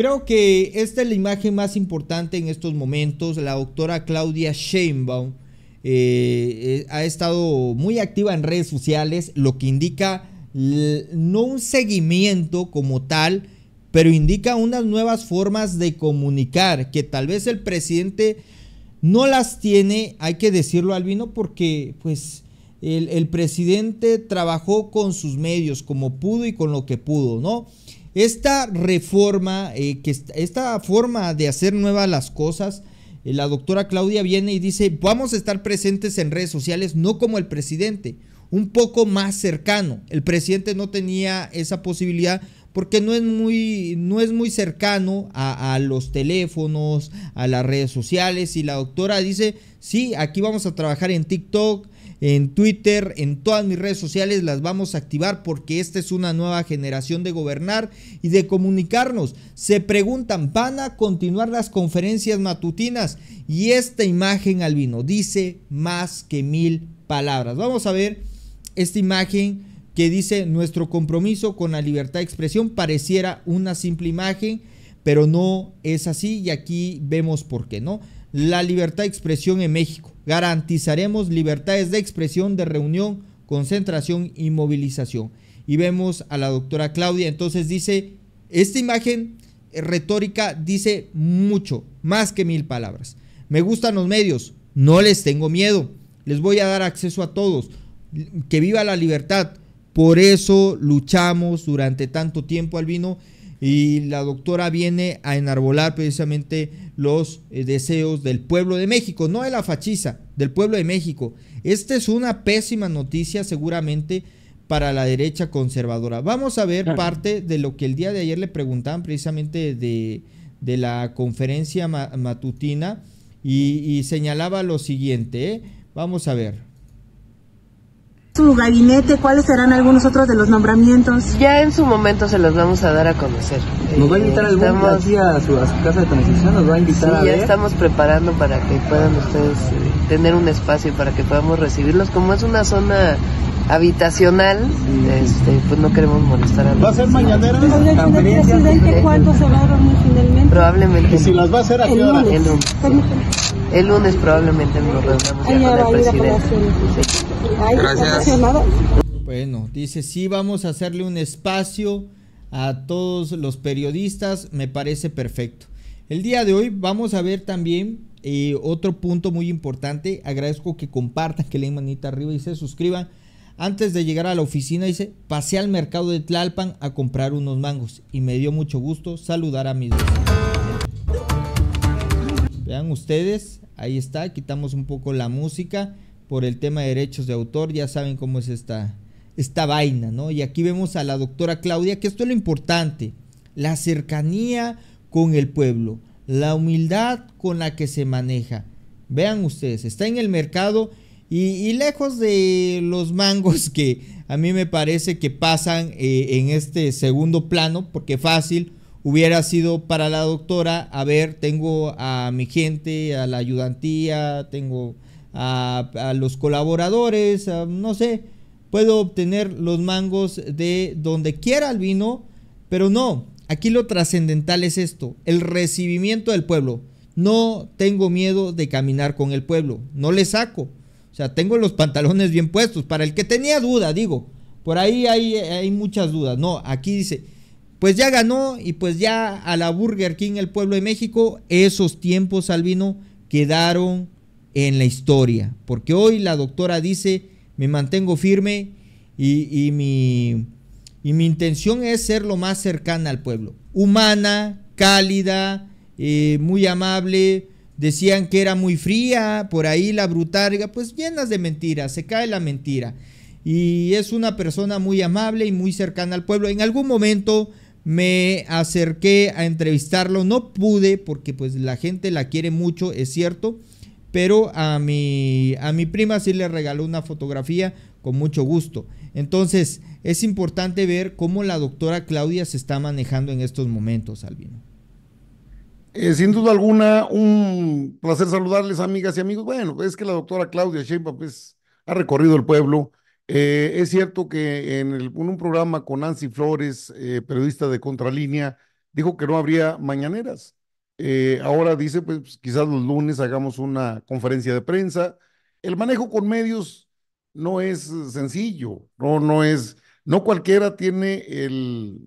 Creo que esta es la imagen más importante en estos momentos. La doctora Claudia Sheinbaum eh, eh, ha estado muy activa en redes sociales, lo que indica no un seguimiento como tal, pero indica unas nuevas formas de comunicar que tal vez el presidente no las tiene, hay que decirlo al vino, porque pues el, presidente trabajó con sus medios como pudo y con lo que pudo, ¿no? Esta reforma, eh, esta, forma de hacer nuevas las cosas, eh, la doctora Claudia viene y dice, vamos a estar presentes en redes sociales, no como el presidente, un poco más cercano. El presidente no tenía esa posibilidad porque no es muy, no es muy cercano a, los teléfonos, a las redes sociales. Y la doctora dice, sí, aquí vamos a trabajar en TikTok, en Twitter, en todas mis redes sociales, las vamos a activar porque esta es una nueva generación de gobernar y de comunicarnos. Se preguntan, ¿van a continuar las conferencias matutinas? Y esta imagen, Albino, dice más que mil palabras. Vamos a ver esta imagen que dice nuestro compromiso con la libertad de expresión pareciera una simple imagen, pero no es así y aquí vemos por qué, ¿no? La libertad de expresión en México garantizaremos libertades de expresión, de reunión, concentración y movilización. Y vemos a la doctora Claudia, entonces dice, esta imagen retórica dice mucho, más que mil palabras. Me gustan los medios, no les tengo miedo, les voy a dar acceso a todos, que viva la libertad. Por eso luchamos durante tanto tiempo, al vino. Y la doctora viene a enarbolar precisamente los eh, deseos del pueblo de México, no de la fachiza, del pueblo de México. Esta es una pésima noticia seguramente para la derecha conservadora. Vamos a ver parte de lo que el día de ayer le preguntaban precisamente de, la conferencia matutina y, señalaba lo siguiente. ¿eh? Vamos a ver su gabinete, cuáles serán algunos otros de los nombramientos. Ya en su momento se los vamos a dar a conocer. ¿Nos va a invitar eh, algún día a su, a su casa de transición? ¿Nos va a invitar sí, ya estamos preparando para que puedan ustedes eh, tener un espacio para que podamos recibirlos. Como es una zona habitacional, este, pues no queremos molestar a los. ¿Va a ser mañanera? Pues, presidente cuándo se va a reunir finalmente? Probablemente. ¿Y si las va a hacer a en El lunes. El lunes probablemente nos reunamos ya con el presidente. Gracias. Bueno, dice, sí, vamos a hacerle un espacio a todos los periodistas, me parece perfecto. El día de hoy vamos a ver también eh, otro punto muy importante. Agradezco que compartan, que leen manita arriba y se suscriban. Antes de llegar a la oficina, dice, pasé al mercado de Tlalpan a comprar unos mangos y me dio mucho gusto saludar a mis Vean ustedes, ahí está, quitamos un poco la música por el tema de derechos de autor, ya saben cómo es esta, esta vaina, ¿no? Y aquí vemos a la doctora Claudia, que esto es lo importante, la cercanía con el pueblo, la humildad con la que se maneja. Vean ustedes, está en el mercado y, lejos de los mangos que a mí me parece que pasan eh, en este segundo plano, porque fácil hubiera sido para la doctora, a ver, tengo a mi gente, a la ayudantía, tengo a, los colaboradores, no sé, puedo obtener los mangos de donde quiera el vino, pero no, aquí lo trascendental es esto, el recibimiento del pueblo. No tengo miedo de caminar con el pueblo, no le saco. O sea, tengo los pantalones bien puestos. Para el que tenía duda, digo, por ahí hay, hay muchas dudas. No, aquí dice, pues ya ganó y pues ya a la Burger King el pueblo de México, esos tiempos, vino quedaron en la historia. Porque hoy la doctora dice, me mantengo firme y, mi, intención es ser lo más cercana al pueblo. Humana, cálida, eh, muy amable. Decían que era muy fría, por ahí la brutal, pues llenas de mentiras, se cae la mentira. Y es una persona muy amable y muy cercana al pueblo. En algún momento me acerqué a entrevistarlo, no pude porque pues la gente la quiere mucho, es cierto, pero a mi, a mi prima sí le regaló una fotografía con mucho gusto. Entonces, es importante ver cómo la doctora Claudia se está manejando en estos momentos, Albino. Eh, sin duda alguna, un placer saludarles, amigas y amigos. Bueno, es que la doctora Claudia Sheinbaum pues, ha recorrido el pueblo. Eh, es cierto que en, un programa con Nancy Flores, eh, periodista de Contralínea, dijo que no habría mañaneras. Eh, ahora dice, pues, pues quizás los lunes hagamos una conferencia de prensa. El manejo con medios no es eh, sencillo, no, es, no cualquiera tiene el,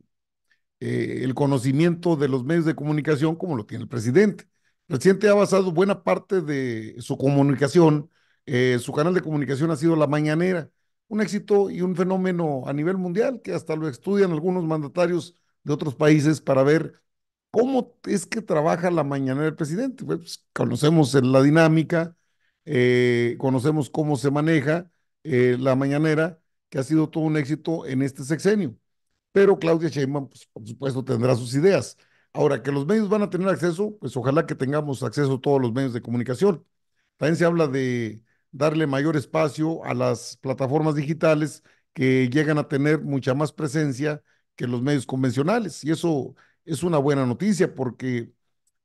eh, el conocimiento de los medios de comunicación como lo tiene el presidente. El presidente ha basado buena parte de su comunicación, su canal de comunicación ha sido la mañanera, un éxito y un fenómeno a nivel mundial que hasta lo estudian algunos mandatarios de otros países para ver ¿Cómo es que trabaja la mañanera del presidente? Pues conocemos la dinámica, eh, conocemos cómo se maneja eh, la mañanera, que ha sido todo un éxito en este sexenio. Pero Claudia Sheinbaum, pues, por supuesto, tendrá sus ideas. Ahora, que los medios van a tener acceso, pues ojalá que tengamos acceso a todos los medios de comunicación. También se habla de darle mayor espacio a las plataformas digitales que llegan a tener mucha más presencia que los medios convencionales. Y eso es una buena noticia porque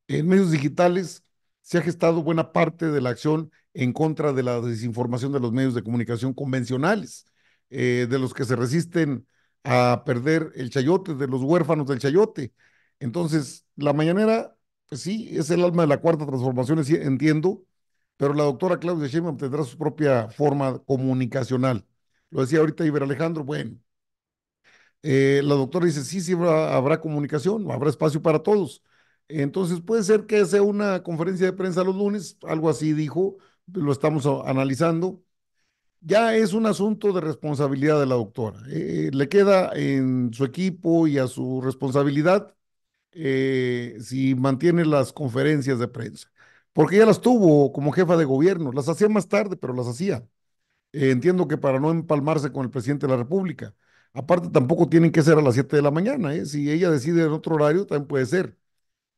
en medios digitales se ha gestado buena parte de la acción en contra de la desinformación de los medios de comunicación convencionales, eh, de los que se resisten a perder el chayote, de los huérfanos del chayote. Entonces, la mañanera, pues sí, es el alma de la cuarta transformación, entiendo, pero la doctora Claudia Sheinbaum tendrá su propia forma comunicacional. Lo decía ahorita Iber Alejandro, bueno, eh, la doctora dice, sí, sí, habrá, comunicación, habrá espacio para todos. Entonces puede ser que sea una conferencia de prensa los lunes, algo así dijo, lo estamos analizando. Ya es un asunto de responsabilidad de la doctora. Eh, eh, le queda en su equipo y a su responsabilidad si mantiene las conferencias de prensa. Porque ya las tuvo como jefa de gobierno, las hacía más tarde, pero las hacía. entiendo que para no empalmarse con el presidente de la República Aparte, tampoco tienen que ser a las 7 de la mañana. ¿eh? Si ella decide en otro horario, también puede ser.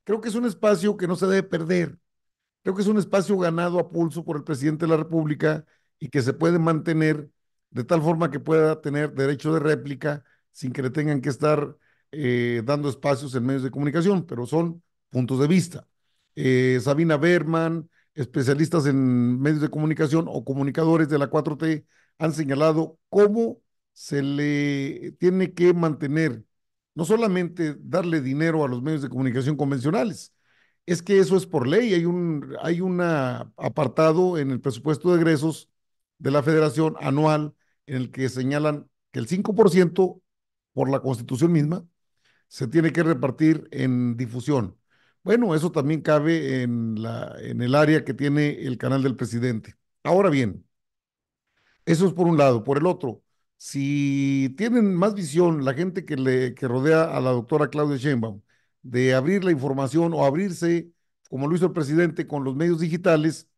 Creo que es un espacio que no se debe perder. Creo que es un espacio ganado a pulso por el presidente de la República y que se puede mantener de tal forma que pueda tener derecho de réplica sin que le tengan que estar eh, dando espacios en medios de comunicación, pero son puntos de vista. Eh, Sabina Berman, especialistas en medios de comunicación o comunicadores de la 4T, han señalado cómo se le tiene que mantener, no solamente darle dinero a los medios de comunicación convencionales, es que eso es por ley, hay un hay una apartado en el presupuesto de egresos de la federación anual en el que señalan que el 5% por la constitución misma se tiene que repartir en difusión. Bueno, eso también cabe en, la, en el área que tiene el canal del presidente. Ahora bien, eso es por un lado. Por el otro, si tienen más visión la gente que, rodea a la doctora Claudia Sheinbaum de abrir la información o abrirse, como lo hizo el presidente, con los medios digitales,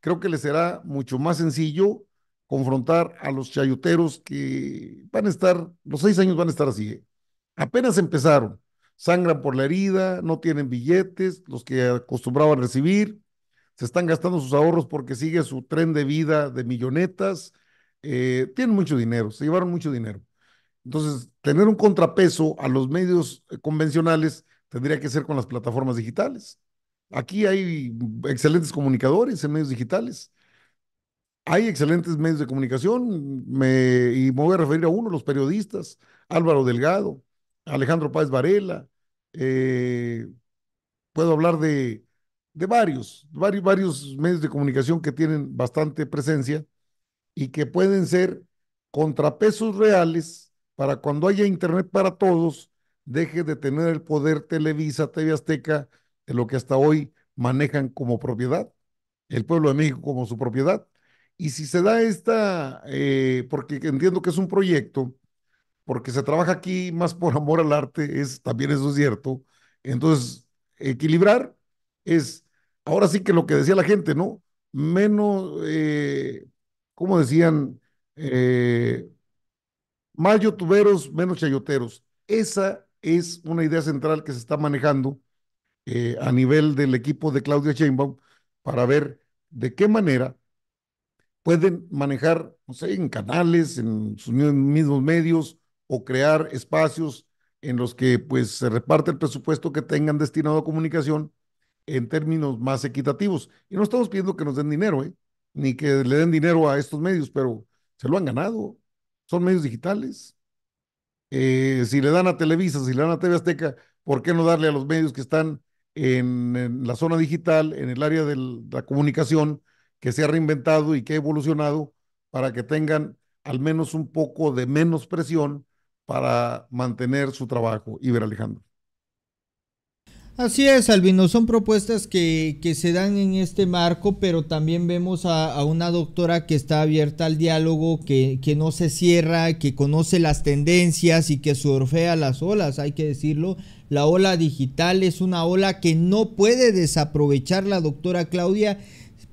creo que les será mucho más sencillo confrontar a los chayoteros que van a estar, los seis años van a estar así. ¿eh? Apenas empezaron, sangran por la herida, no tienen billetes, los que acostumbraban recibir, se están gastando sus ahorros porque sigue su tren de vida de millonetas, eh, tienen mucho dinero, se llevaron mucho dinero. Entonces, tener un contrapeso a los medios eh, convencionales tendría que ser con las plataformas digitales. Aquí hay excelentes comunicadores en medios digitales. Hay excelentes medios de comunicación, me, y me voy a referir a uno, los periodistas, Álvaro Delgado, Alejandro Páez Varela, eh, puedo hablar de, de varios, varios, varios medios de comunicación que tienen bastante presencia y que pueden ser contrapesos reales para cuando haya internet para todos, deje de tener el poder Televisa, TV Azteca, de lo que hasta hoy manejan como propiedad, el pueblo de México como su propiedad. Y si se da esta, eh, porque entiendo que es un proyecto, porque se trabaja aquí más por amor al arte, es, también eso es cierto. Entonces, equilibrar es, ahora sí que lo que decía la gente, ¿no? Menos eh, como decían, eh, más youtuberos, menos chayoteros. Esa es una idea central que se está manejando eh, a nivel del equipo de Claudia Sheinbaum para ver de qué manera pueden manejar, no sé, en canales, en sus mismos medios o crear espacios en los que pues se reparte el presupuesto que tengan destinado a comunicación en términos más equitativos. Y no estamos pidiendo que nos den dinero, ¿eh? ni que le den dinero a estos medios, pero se lo han ganado. Son medios digitales. Eh, si le dan a Televisa, si le dan a TV Azteca, ¿por qué no darle a los medios que están en, en la zona digital, en el área de la comunicación, que se ha reinventado y que ha evolucionado para que tengan al menos un poco de menos presión para mantener su trabajo? Iber Alejandro. Así es, Albino, son propuestas que, que se dan en este marco, pero también vemos a, una doctora que está abierta al diálogo, que, que, no se cierra, que conoce las tendencias y que surfea las olas, hay que decirlo. La ola digital es una ola que no puede desaprovechar la doctora Claudia.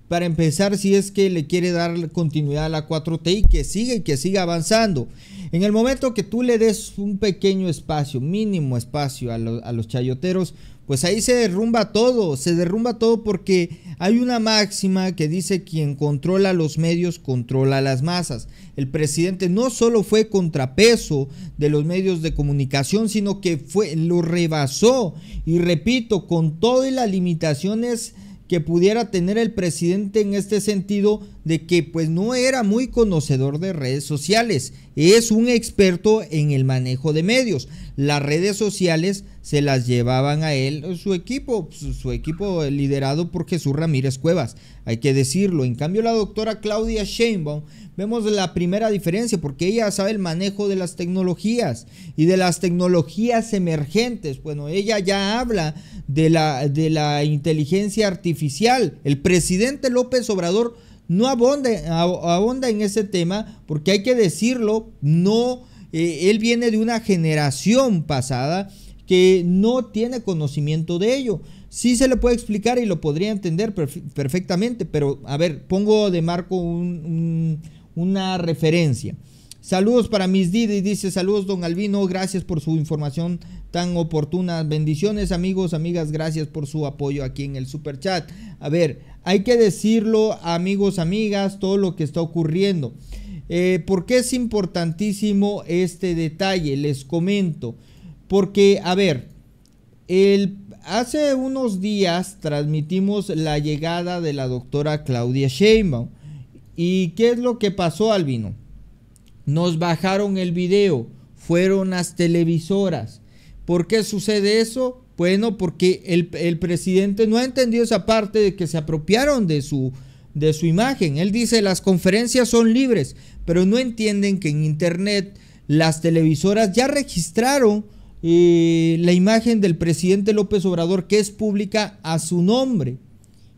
Para empezar, si es que le quiere dar continuidad a la 4T y que siga y que siga avanzando. En el momento que tú le des un pequeño espacio, mínimo espacio a, los chayoteros, pues ahí se derrumba todo, se derrumba todo porque hay una máxima que dice quien controla los medios controla las masas. El presidente no solo fue contrapeso de los medios de comunicación, sino que fue lo rebasó y repito, con todas las limitaciones que pudiera tener el presidente en este sentido, de que pues no era muy conocedor de redes sociales, es un experto en el manejo de medios. Las redes sociales se las llevaban a él su equipo, su, equipo liderado por Jesús Ramírez Cuevas, hay que decirlo. En cambio la doctora Claudia Sheinbaum, vemos la primera diferencia porque ella sabe el manejo de las tecnologías y de las tecnologías emergentes. Bueno, ella ya habla de la, de la inteligencia artificial. El presidente López Obrador no abonda, en ese tema porque hay que decirlo, no, eh, él viene de una generación pasada que no tiene conocimiento de ello. Sí se le puede explicar y lo podría entender perfectamente, pero a ver, pongo de marco una referencia. Saludos para mis Didi, dice saludos don Albino, gracias por su información tan oportuna. Bendiciones amigos, amigas, gracias por su apoyo aquí en el super chat. A ver, hay que decirlo, amigos, amigas, todo lo que está ocurriendo. Eh, ¿Por qué es importantísimo este detalle? Les comento. Porque, a ver, hace unos días transmitimos la llegada de la doctora Claudia Sheinbaum. ¿Y qué es lo que pasó, Albino? Nos bajaron el video, fueron las televisoras. ¿Por qué sucede eso? Bueno, porque el, presidente no ha entendido esa parte de que se apropiaron de su, de su imagen. Él dice, las conferencias son libres, pero no entienden que en Internet las televisoras ya registraron eh, la imagen del presidente López Obrador, que es pública a su nombre.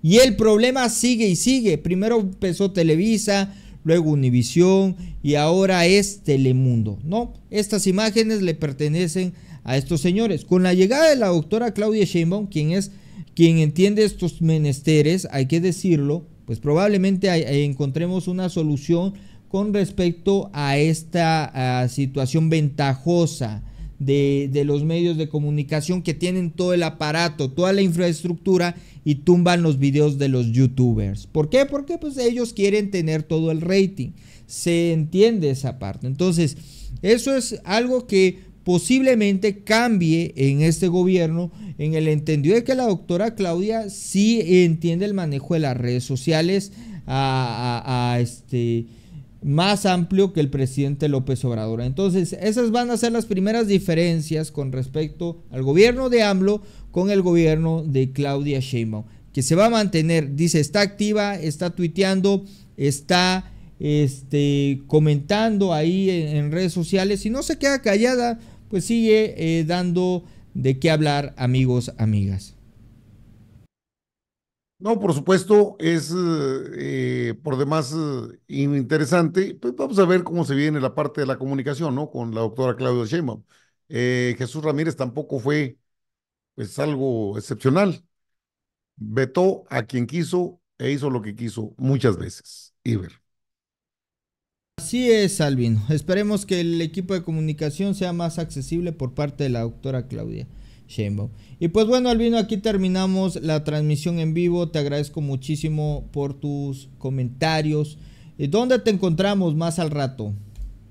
Y el problema sigue y sigue. Primero empezó Televisa, luego Univisión y ahora es Telemundo. No, estas imágenes le pertenecen a estos señores. Con la llegada de la doctora Claudia Sheinbaum, quien es quien entiende estos menesteres, hay que decirlo, pues probablemente eh, encontremos una solución con respecto a esta situación ventajosa de, los medios de comunicación que tienen todo el aparato, toda la infraestructura y tumban los videos de los youtubers. ¿Por qué? Porque pues ellos quieren tener todo el rating. Se entiende esa parte. Entonces, eso es algo que posiblemente cambie en este gobierno en el entendido de que la doctora Claudia sí entiende el manejo de las redes sociales a, este más amplio que el presidente López Obrador. Entonces, esas van a ser las primeras diferencias con respecto al gobierno de AMLO con el gobierno de Claudia Sheinbaum, que se va a mantener, dice, está activa, está tuiteando, está este, comentando ahí en, en redes sociales y no se queda callada pues sigue eh, dando de qué hablar, amigos, amigas. No, por supuesto, es eh, por demás eh, interesante. Pues vamos a ver cómo se viene la parte de la comunicación, ¿no? Con la doctora Claudia Sheinbaum. Jesús Ramírez tampoco fue, pues, algo excepcional. Vetó a quien quiso e hizo lo que quiso muchas veces. Iber. Así es, Albino. Esperemos que el equipo de comunicación sea más accesible por parte de la doctora Claudia. Sheinbaum. Y pues bueno, Albino, aquí terminamos la transmisión en vivo. Te agradezco muchísimo por tus comentarios. Eh, ¿Dónde te encontramos más al rato?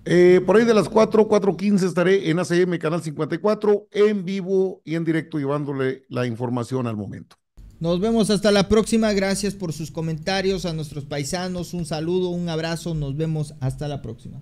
Eh, por ahí de las 4, 4.15 estaré en ACM Canal 54 en vivo y en directo llevándole la información al momento. Nos vemos hasta la próxima. Gracias por sus comentarios a nuestros paisanos. Un saludo, un abrazo. Nos vemos hasta la próxima.